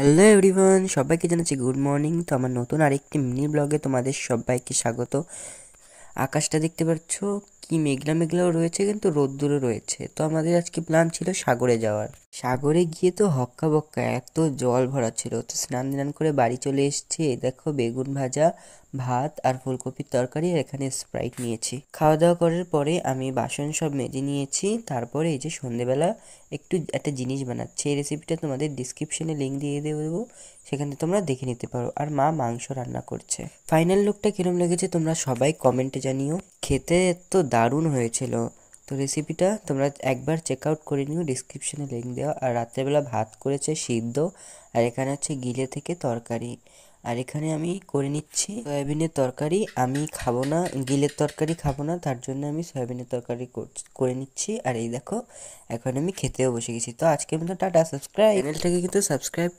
hello everyone সবাইকে জানাচ্ছি good morning তো আমার নতুন আরেকটি মিনি ব্লগে তোমাদের সবাইকে স্বাগত আকাশটা দেখতে পাচ্ছ কি মেঘলা মেঘলাও রয়েছে কিন্তু রোদ্দুরও রয়েছে তো আমাদের আজকে প্ল্যান ছিল সাগরে যাওয়ার সাগরে গিয়ে তো হক্কা বক্কা এত জল ভরা ছিল তো স্নান দান করে বাড়ি চলে এসছে দেখো বেগুন ভাজা ভাত আর ফুলকপির তরকারি আর এখানে স্প্রাইট নিয়েছি খাওয়া দাওয়া করার পরে আমি বাসন সব মেজে নিয়েছি তারপরে এই যে সন্ধেবেলা একটু একটা জিনিস বানাচ্ছি এই রেসিপিটা তোমাদের ডিসক্রিপশনে লিঙ্ক দিয়ে দেবো সেখানে তোমরা দেখে নিতে পারো আর মা মাংস রান্না করছে ফাইনাল লুকটা কিরম লেগেছে তোমরা সবাই কমেন্টে জানিও খেতে তো দারুণ হয়েছিল তো রেসিপিটা তোমরা একবার চেক আউট করে নিও ডিসক্রিপশানে লিঙ্ক দেওয়া আর রাত্রেবেলা ভাত করেছে সিদ্ধ আর এখানে হচ্ছে গিলে থেকে তরকারি আর এখানে আমি করে নিচ্ছি সয়াবিনের তরকারি আমি খাবো না গিলের তরকারি খাবো না তার জন্য আমি সয়াবিনের তরকারি করে নিচ্ছি আর এই দেখো এখন আমি খেতেও বসে গেছি তো আমি মতো টাটা সাবস্ক্রাইব চ্যানেলটাকে কিন্তু সাবস্ক্রাইব